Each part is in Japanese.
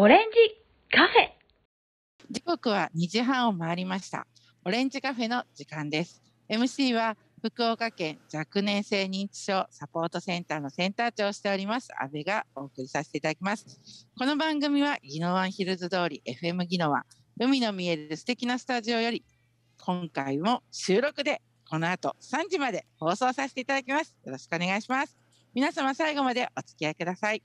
オレンジカフェ時刻は2時半を回りましたオレンジカフェの時間です MC は福岡県若年性認知症サポートセンターのセンター長をしております阿部がお送りさせていただきますこの番組は宜野湾ヒルズ通り FM 宜野湾海の見える素敵なスタジオより今回も収録でこの後3時まで放送させていただきますよろしくお願いします皆様最後までお付き合いください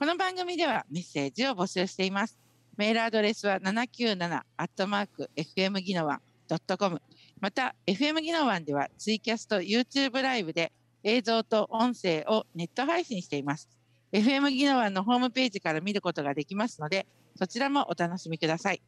この番組ではメッセージを募集しています。メールアドレスは797アットマーク FM g ノワンドットコム。また FM ギノワンではツイキャスト YouTube ライブで映像と音声をネット配信しています。FM ギノワンのホームページから見ることができますので、そちらもお楽しみください。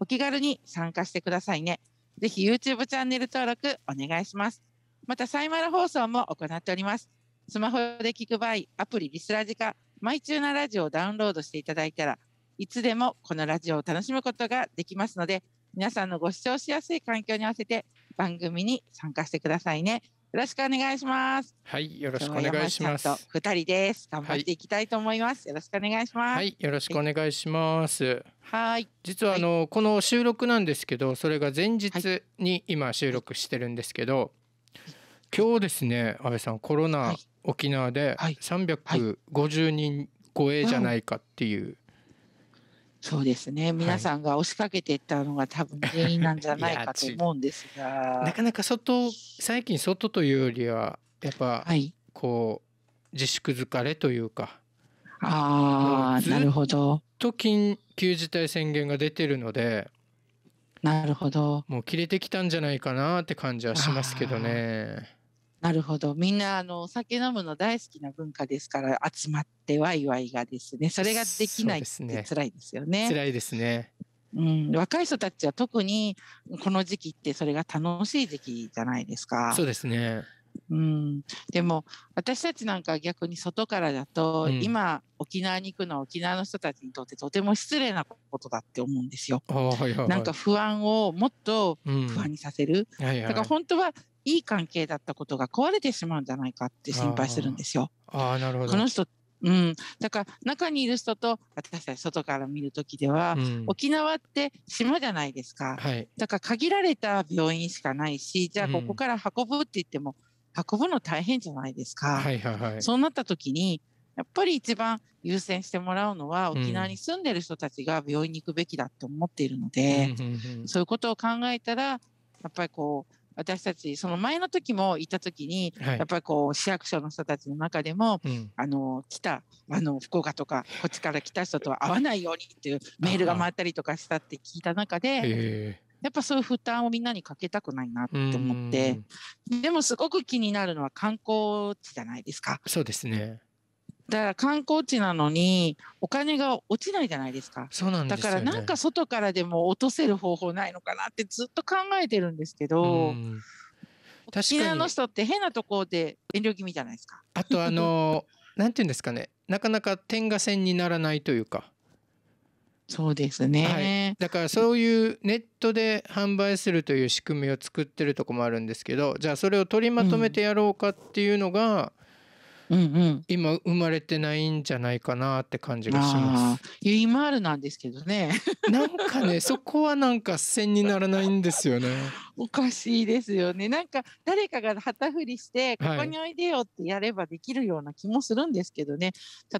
お気軽に参加してくださいね。ぜひ YouTube チャンネル登録お願いします。またサイマル放送も行っております。スマホで聞く場合、アプリリスラジカ、マイチューナラジオをダウンロードしていただいたらいつでもこのラジオを楽しむことができますので皆さんのご視聴しやすい環境に合わせて番組に参加してくださいね。よろしくお願いします。はい、よろしくお願いします。二人です。頑張っていきたいと思います。はい、よろしくお願いします。はい、よろしくお願いします。はい。実はあの、はい、この収録なんですけど、それが前日に今収録してるんですけど、はい、今日ですね、安倍さんコロナ沖縄で350人超えじゃないかっていう。はいはいそうですね皆さんが押しかけていったのが多分原因なんじゃないかと思うんですが、なかなか外最近外というよりはやっぱ、はい、こう自粛疲れというかああなるほどと緊急事態宣言が出てるのでなるほどもう切れてきたんじゃないかなって感じはしますけどねなるほど。みんな、あの、お酒飲むの大好きな文化ですから、集まってワイワイがですね、それができないって辛いですよね。ね辛いですね。うん、若い人たちは特にこの時期ってそれが楽しい時期じゃないですか。そうですね。うん、でも私たちなんか逆に外からだと、うん、今沖縄に行くのは沖縄の人たちにとってとても失礼なことだって思うんですよ。はいはいはい、なんか不安をもっと不安にさせる。うんだから本当はいい関係だったことが壊れてしまうんじゃないかって心配するんですよ。ああなるほどこの人うん、だから中にいる人と私たち外から見る時では、うん、沖縄って島じゃないですか、はい、だから限られた病院しかないしじゃあここから運ぶって言っても、うん、運ぶの大変じゃないですか、はいはいはい、そうなった時にやっぱり一番優先してもらうのは沖縄に住んでる人たちが病院に行くべきだって思っているので、うん、そういうことを考えたらやっぱりこう私たちその前の時も行った時に、はい、やっぱりこう市役所の人たちの中でも、うん、あの来たあの福岡とかこっちから来た人とは会わないようにっていうメールが回ったりとかしたって聞いた中で。やっぱそういう負担をみんなにかけたくないなって思って、でもすごく気になるのは観光地じゃないですか。そうですね。だから観光地なのにお金が落ちないじゃないですか。そうなん、ね、だからなんか外からでも落とせる方法ないのかなってずっと考えてるんですけど。沖縄の人って変なところで遠慮気味じゃないですか。あとあの なんていうんですかね、なかなか点が線にならないというか。そうですね、はい、だからそういうネットで販売するという仕組みを作ってるとこもあるんですけどじゃあそれを取りまとめてやろうかっていうのが、うんうんうん、今生まれてないんじゃないかなって感じがします。ユイマールなんですけどね なんかねそこはなんか線にならないんですよね。おかしいですよね。なんか誰かが旗振りして、ここにおいでよってやればできるような気もするんですけどね。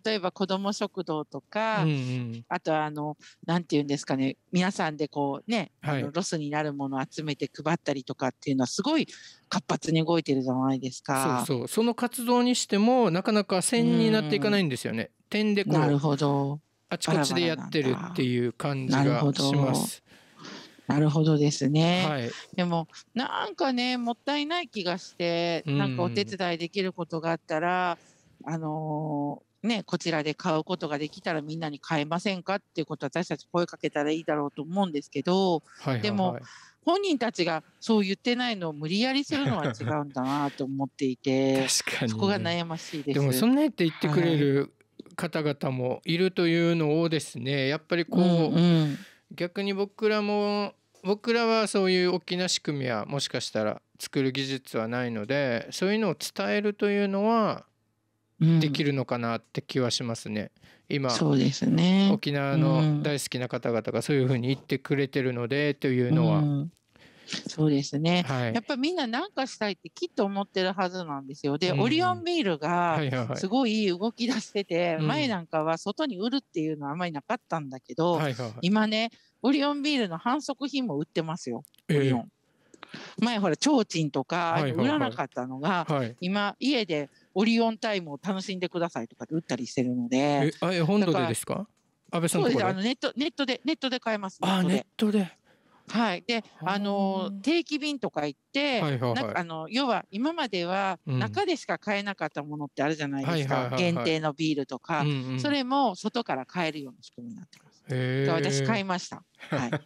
例えば子ども食堂とか、うんうん、あとあの、なんていうんですかね、皆さんでこうね、あのロスになるものを集めて配ったりとかっていうのはすごい活発に動いてるじゃないですか。そうそう。その活動にしても、なかなか線になっていかないんですよね。点でこう。あちこちでやってるっていう感じがします。バラバラなるほどですね、はい、でもなんかねもったいない気がして、なんかお手伝いできることがあったらあのー、ね、こちらで買うことができたらみんなに買えませんかっていうこと私たち声かけたらいいだろうと思うんですけど、はいはいはい、でも本人たちがそう言ってないのを無理やりするのは違うんだなと思っていてそこが悩ましいです。でもそんなって言ってくれる方々もいるというのをですねやっぱりこう、うんうん逆に僕らも僕らはそういう大きな仕組みはもしかしたら作る技術はないのでそういうのを伝えるというのはできるのかなって気はしますね。うん、今そうですね沖縄の大好きな方々がそういうふうに言ってくれてるのでというのは、うん、そうですね、はい、やっぱみんな何かしたいってきっと思ってるはずなんですよ。で、うん、オリオンビールがすごい動き出してて、前なんかは外に売るっていうのはあまりなかったんだけど、はいはい、今ね、オリオンビールの反則品も売ってますよ、オリオン。え前ほら、提灯とか売らなかったのが、はいはいはい、今、家でオリオンタイムを楽しんでくださいとかで売ったりしてるので。え、あ本土でですか安倍さんそうです、あのネットネットで、ネットで買えます。あ、ネットで。はい、であの定期便とか行って、はいはいはい、なんかあの要は今までは中でしか買えなかったものってあるじゃないですか、限定のビールとか、うんうん、それも外から買えるような仕組みになってます。私買いました。はい、あ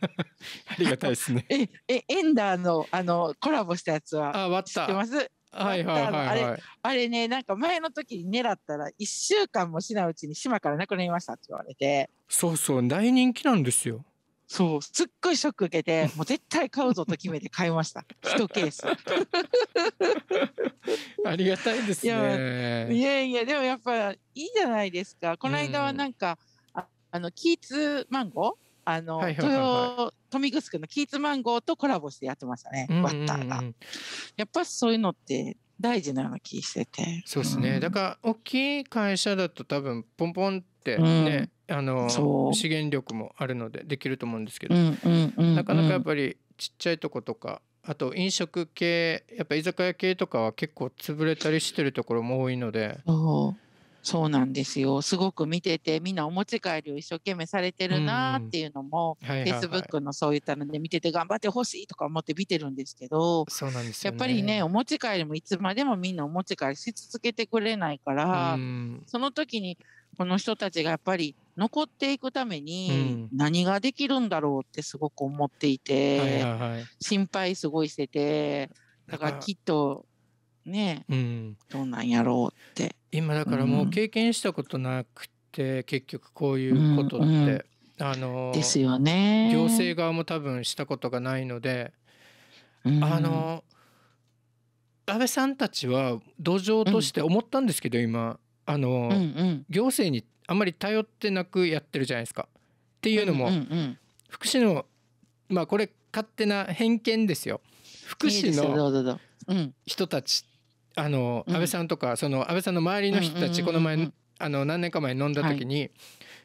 りがたいですね。ええエンダーのあのコラボしたやつは知ってます。はいはいあれあれねなんか前の時に狙ったら1週間もしないうちに島からなくなりましたって言われてそうそう大人気なんですよそう、すっごいショック受けて、もう絶対買うぞと決めて買いました。一ケース。ありがたいですね。いやいやでもやっぱいいじゃないですか。この間はなんか、うん、ああのキーツマンゴーあの、はいはいはいはい、豊富城のキーツマンゴーとコラボしてやってましたね、バッターが、うんやっぱそういうのって大事なような気してて。そうですね、うん。だから大きい会社だと多分ポンポン、ね、うん、あの資源力もあるのでできると思うんですけど、なかなかやっぱりちっちゃいとことかあと飲食系やっぱ居酒屋系とかは結構潰れたりしてるところも多いので。そうなんですよすごく見ててみんなお持ち帰りを一生懸命されてるなっていうのもフェイスブックのそういったので見てて頑張ってほしいとか思って見てるんですけど、ね、やっぱりねお持ち帰りもいつまでもみんなお持ち帰りし続けてくれないからその時にこの人たちがやっぱり残っていくために何ができるんだろうってすごく思っていて、心配すごいしててだからきっとね、うん、どうなんやろうって今だからもう経験したことなくて、うん、結局こういうことって、うんうん、あのですよね行政側も多分したことがないので、うん、あの安倍さんたちは土壌として思ったんですけど、今あの、うんうん、行政にあんまり頼ってなくやってるじゃないですか。っていうのも、うんうんうん、福祉のまあこれ勝手な偏見ですよ。福祉の人たち、あの安倍さんとか、その安倍さんの周りの人たち、この前あの何年か前に飲んだ時に、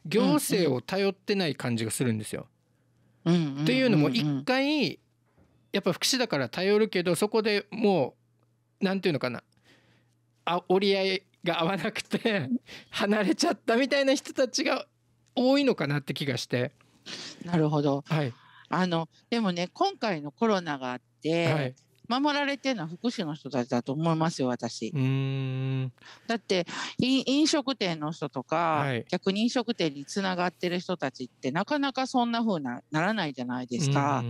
行政を頼ってない感じがするんですよ。というのも一回やっぱ福祉だから頼るけどそこでもう何て言うのかなあ折り合いが合わなくて 離れちゃったみたいな人たちが多いのかなって気がして。なるほど、はい、あのでもね今回のコロナがあって、はい、守られてるのは福祉の人たちだと思いますよ私だって飲食店の人とか、はい、逆に飲食店につながってる人たちってなかなかそんな風なならないじゃないですか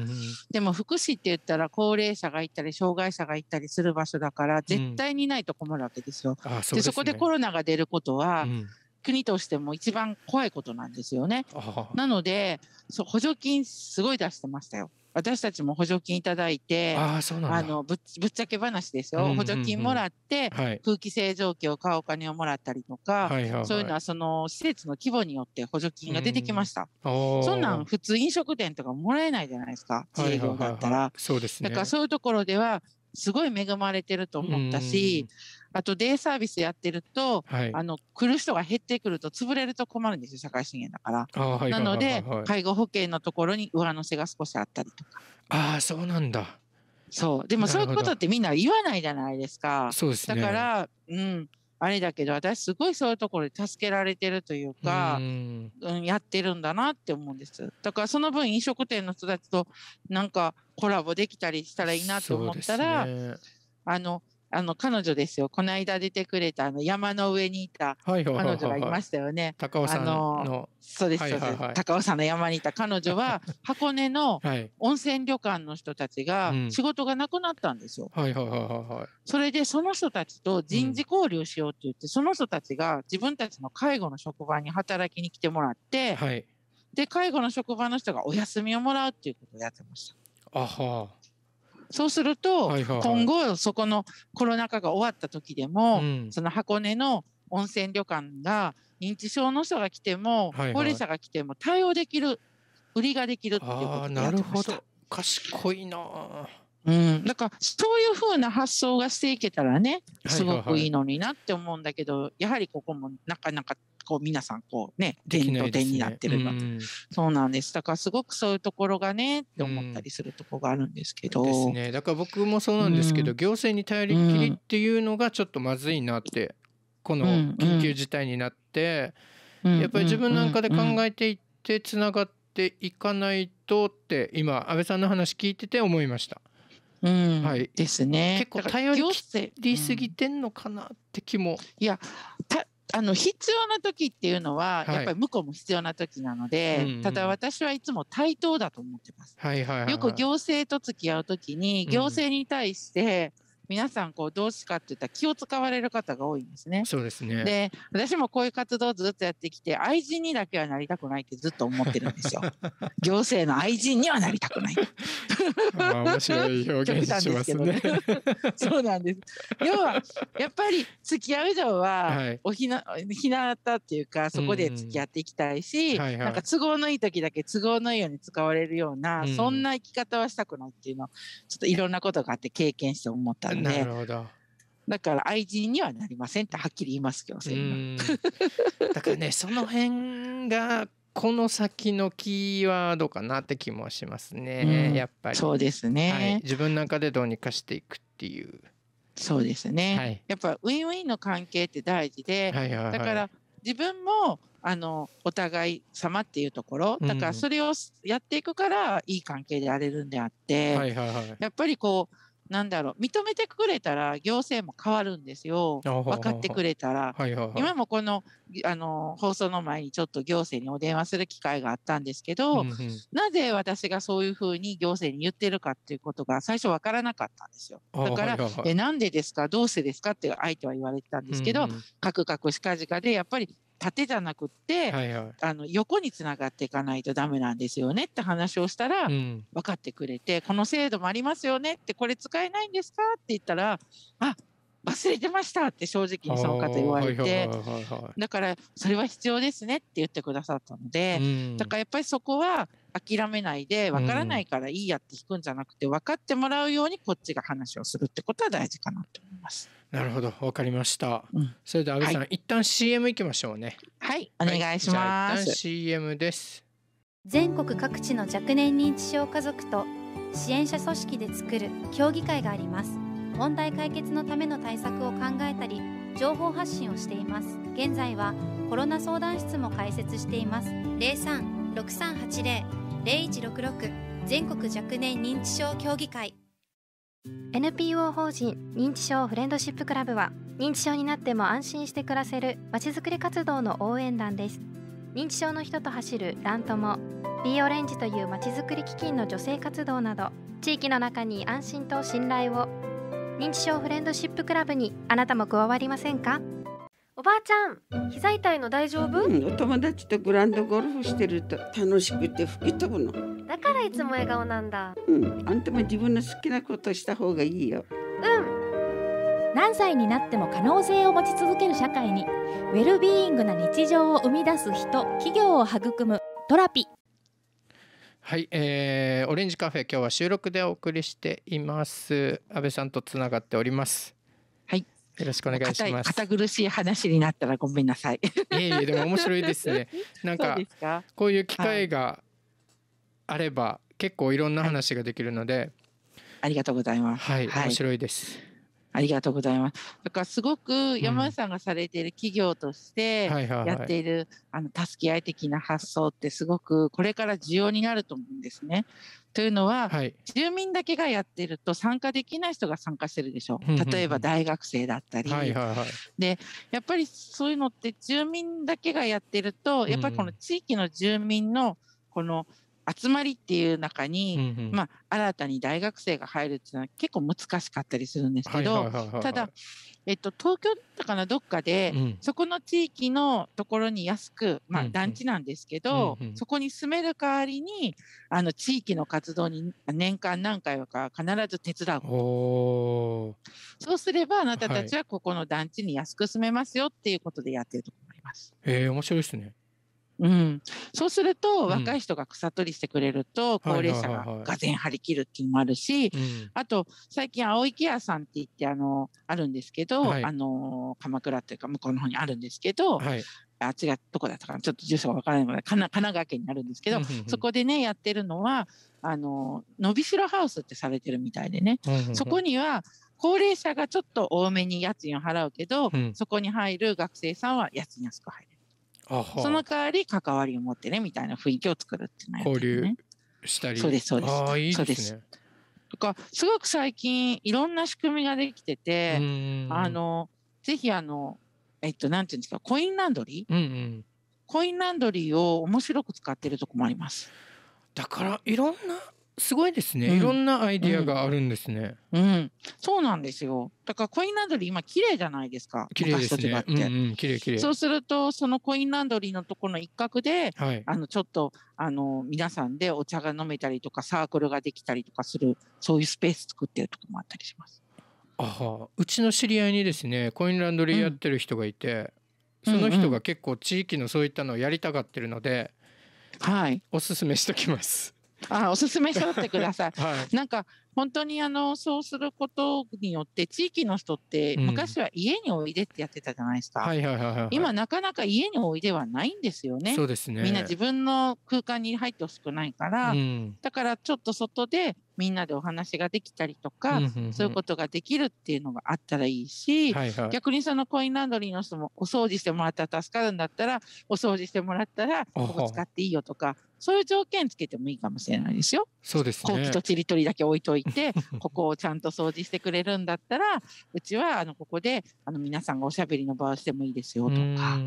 でも福祉って言ったら高齢者がいたり障害者がいたりする場所だから絶対にないと困るわけですよ、うん、そで、ね、そこでコロナが出ることは、うん国としても一番怖いことなんですよね。なので、そう補助金すごい出してましたよ。私たちも補助金いただいて、あのぶっちゃけ話ですよ、補助金もらって、空気清浄機を買うお金をもらったりとか、そういうのはその施設の規模によって補助金が出てきました。そんなん普通飲食店とかもらえないじゃないですか、自営業だったら。だからそういうところでは、すごい恵まれてると思ったし、あとデイサービスやってると、はい、あの来る人が減ってくると潰れると困るんですよ社会資源だから、なので、介護保険のところに上乗せが少しあったりとかああそうなんだそうでもそういうことってみんな言わないじゃないですかそうです、ね、だからうんあれだけど私すごいそういうところで助けられてるというか、うん、うん、やってるんだなって思うんですだからその分飲食店の人たちとなんかコラボできたりしたらいいなと思ったら、ね、あのあの彼女ですよこの間出てくれたあの山の上にいた彼女がいましたよね。高尾さんのそうです、そうです、高尾山の山にいた彼女は 箱根の温泉旅館の人たちが仕事がなくなったんですよ。それでその人たちと人事交流しようって言って、その人たちが自分たちの介護の職場に働きに来てもらって、はい、で介護の職場の人がお休みをもらうっていうことをやってました。あはあそうすると、今後そこのコロナ禍が終わった時でも、その箱根の温泉旅館が認知症の人が来ても、高齢者が来ても対応できる売りができるっていうことなるほど賢いなうん、だからそういうふうな発想がしていけたらねすごくいいのになって思うんだけど、やはりここもなかなかこう皆さんこうね、点と点になってる、そうなんです。だからすごくそういうところがね、って思ったりするとこがあるんですけど。うん、ですね。だから僕もそうなんですけど、うん、行政に頼りきりっていうのがちょっとまずいなって、この緊急事態になって、やっぱり自分なんかで考えていってつながっていかないとって今安倍さんの話聞いてて思いました。うん、はい、ですね。結構頼りきりすぎてんのかなって気も。いや、あの必要な時っていうのは、やっぱり向こうも必要な時なので、うんうん、ただ私はいつも対等だと思ってます。はいはいはいはい、よく行政と付き合う時に、行政に対して、うん皆さんこうどうしかっていったら気を使われる方が多いんですね。そうですねで私もこういう活動をずっとやってきて愛人にだけはなりたくないってずっと思ってるんですよ。行政の愛人にはなりたくない。面白い表現 しますね。そうなんです。要はやっぱり付き合う上はおひな、ひなたっていうかそこで付き合っていきたいし、はいはい、なんか都合のいい時だけ都合のいいように使われるような、そんな生き方はしたくないっていうのをちょっといろんなことがあって経験して思ったで、なるほどだから愛人にはなりませんってはっきり言いますけど、だからね、その辺がこの先のキーワードかなって気もしますね。うん、やっぱり。そうですね、はい、自分の中でどうにかしていくっていう。そうですね。はい、やっぱウィンウィンの関係って大事で、だから自分もあのお互い様っていうところ、だからそれをやっていくからいい関係であれるんであって、やっぱりこう。なんだろう、認めてくれたら行政も変わるんですよ。分かってくれたら。今もこの、あの、放送の前にちょっと行政にお電話する機会があったんですけど、うんうん、なぜ私がそういうふうに行政に言ってるかっていうことが最初分からなかったんですよ。だから、はいはいはい、え、なんでですかどうしてですかって相手は言われてたんですけど、うんうん、カクカクしかじかで、やっぱり縦じゃなくって、はいはい、あの横につながっていかないとダメなんですよねって話をしたら、うん、分かってくれてこの制度もありますよねってこれ使えないんですかって言ったらあ忘れてましたって正直にその方言われて、だからそれは必要ですねって言ってくださったので、うん、だからやっぱりそこは諦めないで分からないからいいやって引くんじゃなくて分かってもらうようにこっちが話をするってことは大事かなと思います。なるほど、わかりました。うん、それで安倍さん、はい、一旦 CM 行きましょうね。はい、お願いします。はい、CM です。全国各地の若年認知症家族と支援者組織で作る協議会があります。問題解決のための対策を考えたり、情報発信をしています。現在はコロナ相談室も開設しています。零三六三八零零一六六全国若年認知症協議会。NPO 法人認知症フレンドシップクラブは認知症になっても安心して暮らせるまちづくり活動の応援団です認知症の人と走るラントも B オレンジというまちづくり基金の女性活動など地域の中に安心と信頼を認知症フレンドシップクラブにあなたも加わりませんかおばあちゃん膝痛いの大丈夫、うん、お友達とグランドゴルフしてると楽しくて吹き飛ぶのだからいつも笑顔なんだうんあんたも自分の好きなことした方がいいようん何歳になっても可能性を持ち続ける社会にウェルビーイングな日常を生み出す人企業を育むトラピはい、えー、オレンジカフェ今日は収録でお送りしています安倍さんとつながっておりますはいよろしくお願いします堅苦しい話になったらごめんなさいいえいえでも面白いですね なんかこういう機会があれば結構いろんな話ができるので、はい、ありがとうございます。はい、面白いです。ありがとうございます。だからすごく山内さんがされている企業としてやっている、あの助け合い的な発想ってすごくこれから重要になると思うんですね。というのは、はい、住民だけがやってると参加できない人が参加してるでしょ。例えば大学生だったり。で、やっぱりそういうのって住民だけがやってると、やっぱりこの地域の住民のこの、うん集まりっていう中に、うんうん、まあ、新たに大学生が入るっていうのは結構難しかったりするんですけど、ただ、えっと、東京だったかなどっかで、うん、そこの地域のところに安く、まあ、団地なんですけど、うんうん、そこに住める代わりにあの地域の活動に年間何回か必ず手伝うそうすればあなたたちはここの団地に安く住めますよっていうことでやってると思います。はい、えー、面白いですね。うん、そうすると、若い人が草取りしてくれると、高齢者ががぜん張り切るっていうのもあるし、あと最近青いケアさんって言ってあのあるんですけど、はい、あの鎌倉っていうか向こうの方にあるんですけど、はい、あが、どこだったかなちょっと住所がわからないので神奈川県にあるんですけど、そこでねやってるのはあの伸びしろハウスってされてるみたいでね、そこには高齢者がちょっと多めに家賃を払うけど、うん、そこに入る学生さんは家賃安く入る。その代わり関わりを持ってねみたいな雰囲気を作るっていうのね、交流したりそうですそうですあいいですねとかすごく最近いろんな仕組みができててあのぜひあのえっとなんていうんですかコインランドリー、うんうん、コインランドリーを面白く使ってるとこもありますだからいろんなすごいですね、うん、いろんなアイディアがあるんですね、うん、うん、そうなんですよだからコインランドリー今綺麗じゃないですか綺麗ですね綺麗綺麗そうするとそのコインランドリーのところの一角で、はい、あのちょっとあの皆さんでお茶が飲めたりとかサークルができたりとかするそういうスペース作ってるとこもあったりしますあうちの知り合いにですねコインランドリーやってる人がいて、うん、その人が結構地域のそういったのをやりたがってるので、うんうん、はいおすすめしときますあおすすめしってください。はい、なんか本当にあのそうすることによって地域の人って昔は家においでってやってたじゃないですか。今なかなか家においではないんですよね。そうですねみんな自分の空間に入ってほしくないから、うん、だからちょっと外でみんなでお話ができたりとか、そういうことができるっていうのがあったらいいし、はいはい、逆にそのコインランドリーの人もお掃除してもらったら助かるんだったらお掃除してもらったらここ使っていいよとかそういう条件つけてもいいかもしれないですよ。そうですね。とちりとりだけ置いといて、ここをちゃんと掃除してくれるんだったら、うちはあのここであの皆さんがおしゃべりの場をしてもいいですよとか。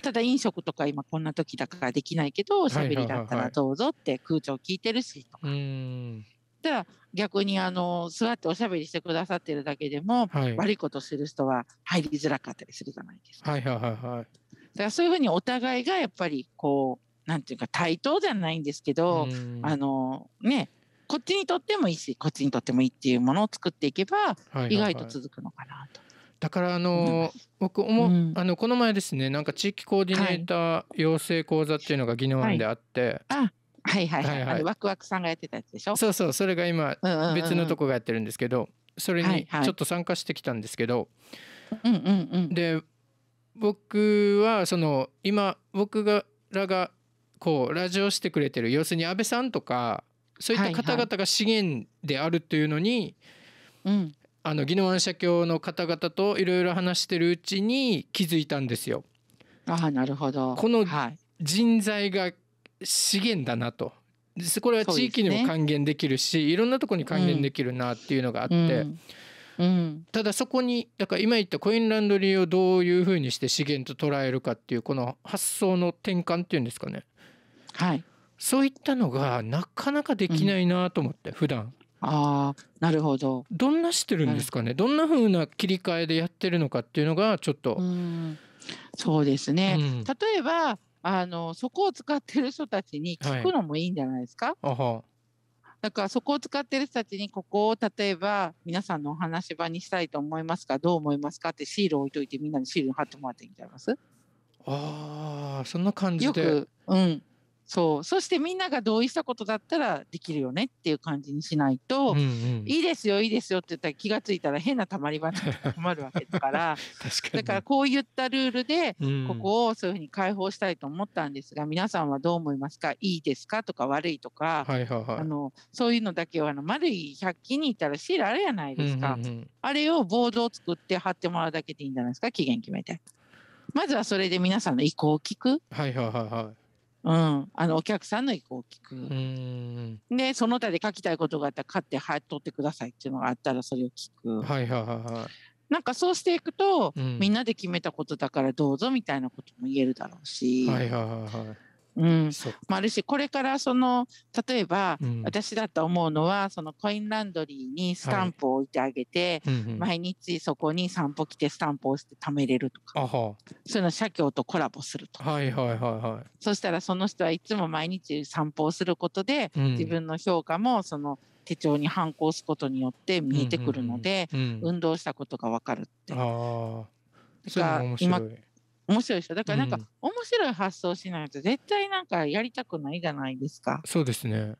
ただ飲食とか今こんな時だからできないけど、おしゃべりだったらどうぞって空調聞いてるしとか。た逆にあの座っておしゃべりしてくださってるだけでも、はい、悪いことする人は入りづらかったりするじゃないですか。はいはいはいはい。だからそういうふうにお互いがやっぱりこうなんていうか対等じゃないんですけど、あのねこっちにとってもいいしこっちにとってもいいっていうものを作っていけば、意外と続くのかなと。だからあの僕も、うあのこの前ですねなんか地域コーディネーター養成講座っていうのが技能案であって、はい、あはいはいはい、はい、ワクワクさんがやってたでしょそうそうそれが今別のとこがやってるんですけどそれにちょっと参加してきたんですけど、で僕はその今僕がらがこうラジオしてくれてる要するに安倍さんとかそういった方々が資源であるというのに、はいはい、うん、あの宜野湾社協の方々といろいろ話してるうちに気づいたんですよ。あなるほどこの人材が資源だなと、これは地域にも還元できるし、ね、いろんなとこに還元できるなっていうのがあって、うんうん、ただそこにだから今言ったコインランドリーをどういうふうにして資源と捉えるかっていうこの発想の転換っていうんですかねはい、そういったのがなかなかできないなと思って、うん、普段あなるほどどんなしてるんですかねどんな風な切り替えでやってるのかっていうのがちょっとそうですね、うん、例えばあのそこを使ってる人たちに聞くのもいいんじゃないですか、はいだからそこを使ってる人たちにここを例えば皆さんのお話場にしたいと思いますかどう思いますかってシール置いといてみんなにシール貼ってもらっていいんじゃないですあそんな感じでよく、うん、そうそしてみんなが同意したことだったらできるよねっていう感じにしないと、うんうん、いいですよいいですよって言ったら気が付いたら変なたまり場に困るわけだから だからこういったルールでここをそういうふうに解放したいと思ったんですが、うん、皆さんはどう思いますかいいですかとか悪いとか、はいはいはい、あのそういうのだけはあの丸い百均にいたらシールあるやないですか、うんうんうん、あれをボードを作って貼ってもらうだけでいいんじゃないですか期限決めて。まずはそれで皆さんの意向を聞く。はいはいはいはい。うん、あのお客さんの意向を聞くでその他で書きたいことがあったら買って入っとってくださいっていうのがあったらそれを聞く。はいはいはい、はいなんかそうしていくと、うん、みんなで決めたことだからどうぞみたいなことも言えるだろうし、はいはいはいはい、うん、もあるしこれからその例えば、私だと思うのはそのコインランドリーにスタンプを置いてあげて、はい毎日そこに散歩来てスタンプをして貯めれるとかそういうの社協とコラボするとか、はいはいはいはい、そしたらその人はいつも毎日散歩をすることで、うん、自分の評価もその手帳に反抗すことによって見えてくるので、うんうんうん運動したことが分かるって。あ面白いでしょだからなんか、面白い発想しないと絶対なんかやりたくないじゃないですか。そうですね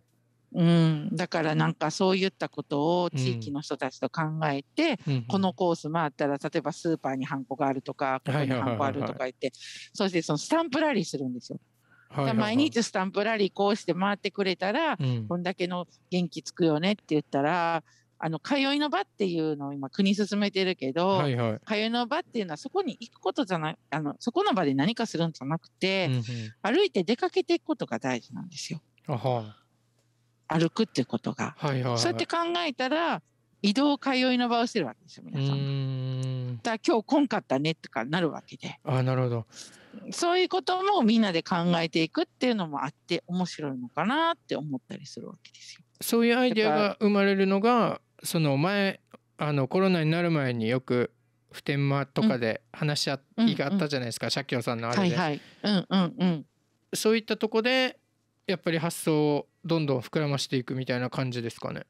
うん、だからなんかそういったことを地域の人たちと考えて、うん、このコース回ったら例えばスーパーにハンコがあるとかここにハンコあるとか言って、そしてそのスタンプラリーするんですよ。はい毎日スタンプラリーこうして回ってくれたら、うん、こんだけの元気つくよねって言ったらあの通いの場っていうのを今国進めてるけど、はいはい、通いの場っていうのはそこに行くことじゃないあのそこの場で何かするんじゃなくて、うんうん、歩いて出かけていくことが大事なんですよ。歩くってことが、はいはい、そうやって考えたら移動通いの場をしてるわけですよ皆さん。だ今日来んかったねとかなるわけで。あなるほどそういうこともみんなで考えていくっていうのもあって面白いのかなって思ったりするわけですよ。そういうアイデアが生まれるのがその前あのコロナになる前によく普天間とかで話し合いがあったじゃないですか社協さんのあれで、そういったとこでやっぱり発想をどんどん膨らましていくみたいな感じですかね。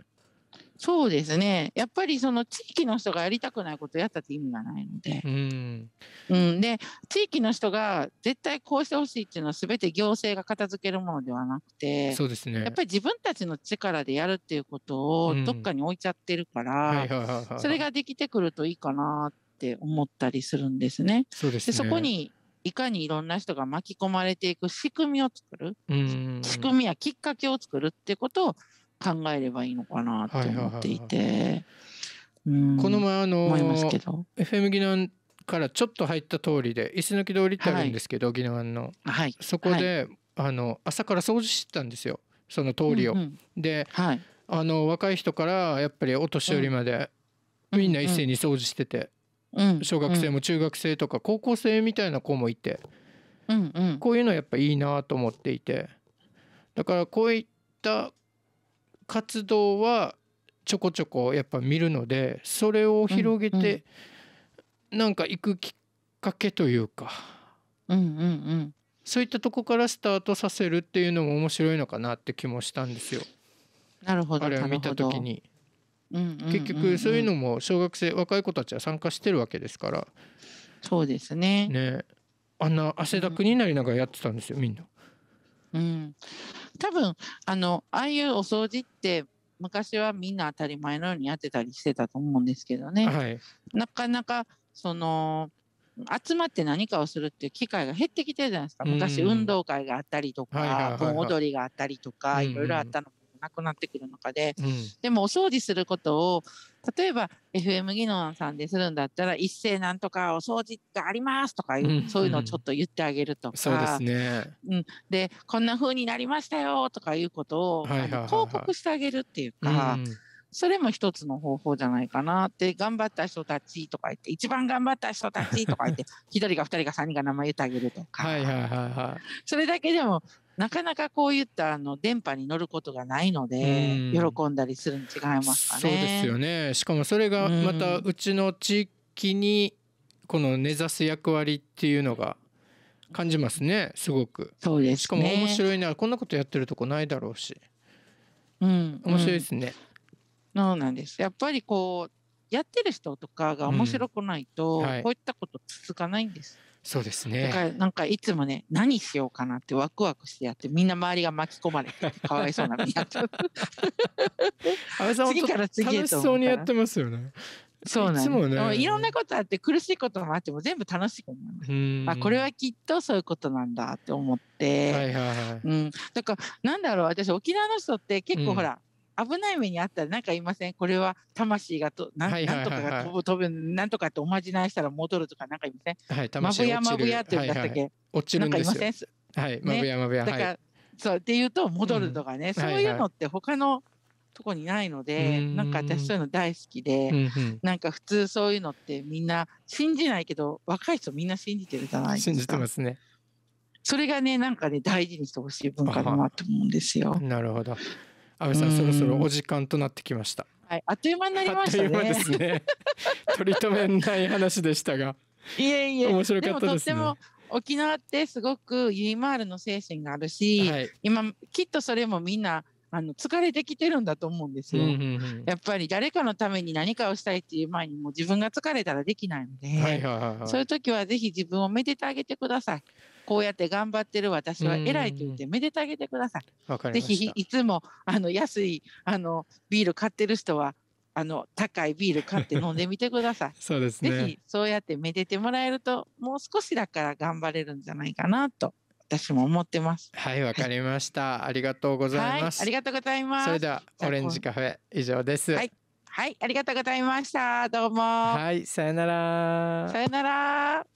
そうですねやっぱりその地域の人がやりたくないことやったって意味がないので、うん、うん、で地域の人が絶対こうしてほしいっていうのはすべて行政が片付けるものではなくてそうです、ね、やっぱり自分たちの力でやるっていうことをどっかに置いちゃってるから、それができてくるといいかなって思ったりするんですね。そうです、ね、でそこにいかにいろんな人が巻き込まれていく仕組みを作る、仕組みやきっかけを作るってことを考えればいいのかなと思っていて、この前あの FM 技能からちょっと入った通りで石抜通りってあるんですけど、はい、の、はい、そこで、はい、あの朝から掃除してたんですよその通りを。うんうん、で、はい、あの若い人からやっぱりお年寄りまで、うん、みんな一斉に掃除してて、うん、小学生も中学生とか高校生みたいな子もいて、うんうん、こういうのやっぱいいなと思っていてだからこういった活動はちょこちょこやっぱ見るのでそれを広げてなんか行くきっかけというか、うんうんそういったとこからスタートさせるっていうのも面白いのかなって気もしたんですよ。なるほどあれを見た時に、結局そういうのも小学生若い子たちは参加してるわけですからそうですねねあんな汗だくになりながらやってたんですよみんな。うん、多分あのああいうお掃除って昔はみんな当たり前のようにやってたりしてたと思うんですけどね、はい、なかなかその集まって何かをするっていう機会が減ってきてるじゃないですか昔運動会があったりとか盆、踊りがあったりとかいろいろあったのもなくなってくる中で、うん、でもお掃除することを例えば FM 技能さんでするんだったら一斉なんとかお掃除がありますとか、うん、そういうのをちょっと言ってあげるとか、そうですね、うん、でこんな風になりましたよとかいうことを、はいはいはいはい、報告してあげるっていうか、うんそれも一つの方法じゃないかなって頑張った人たちとか言って一番頑張った人たちとか言って 一人が二人が三人が名前言ってあげるとか、はいはいはいはい、それだけでもなかなかこういったあの電波に乗ることがないので、喜んだりするに違いますかね。そうですよねしかもそれがまたうちの地域にこの根ざす役割っていうのが感じますねすごくそうです、ね、しかも面白いなこんなことやってるとこないだろうし、うん、面白いですね。うんそうなんです。やっぱりこう、やってる人とかが面白くないと、うんはい、こういったこと続かないんです。そうですね。だからなんかいつもね、何しようかなってワクワクしてやって、みんな周りが巻き込まれて、かわいそうな目た。安倍次から次へと。楽しそうにやってますよね。そうなんです。いね、いろんなことあって苦しいこともあっても全部楽しくなる。あこれはきっとそういうことなんだって思って。はいはいはい。うん。だからなんだろう私沖縄の人って結構ほら、うん危ない目にあったら何か言いませんこれは魂がとな,、んとかが飛ぶ飛ぶなんとかっておまじないしたら戻るとか何か言いません、はい、まぶやまぶやって言ったっけ、はいはい、落ちるんですよか言いませんはい、まぶやまぶやだから、はい、そうっていうと戻るとかね、うん、そういうのって他のとこにないので、はいはい、なんか私そういうの大好きで、ん、なんか普通そういうのってみんな信じないけど若い人みんな信じてるじゃないですか信じてますねそれがねなんかね大事にしてほしい文化だなと思うんですよなるほど安倍さんそろそろお時間となってきましたはい、あっという間になりましたね。ですね。取り留めない話でしたが。いえいえ、面白かったです、ね、でもとっても沖縄ってすごくユイマールの精神があるし、はい、今きっとそれもみんなあの疲れてきてるんだと思うんですよ、うんうんうん、やっぱり誰かのために何かをしたいっていう前にもう自分が疲れたらできないので、はいはいはいはい、そういう時はぜひ自分をめでてあげてください。こうやって頑張ってる私は偉いと言ってめでてあげてください。ぜひいつもあの安いあのビール買ってる人はあの高いビール買って飲んでみてください。そうですね。ぜひそうやってめでてもらえるともう少しだから頑張れるんじゃないかなと私も思ってます。はい、わかりました、ありがとうございます、はい、ありがとうございます。それではオレンジカフェ以上です。はい、はい、ありがとうございました。どうも。はい、さよなら。さよなら。